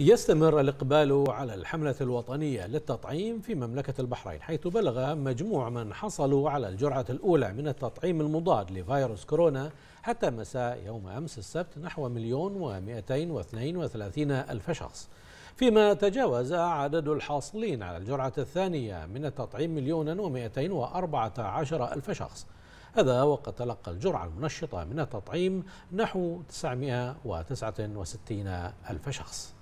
يستمر الإقبال على الحملة الوطنية للتطعيم في مملكة البحرين حيث بلغ مجموع من حصلوا على الجرعة الأولى من التطعيم المضاد لفيروس كورونا حتى مساء يوم أمس السبت نحو مليون ومئتين واثنين وثلاثين ألف شخص فيما تجاوز عدد الحاصلين على الجرعة الثانية من التطعيم مليون ومئتين وأربعة عشر ألف شخص هذا وقد تلقى الجرعة المنشطة من التطعيم نحو 969 ألف شخص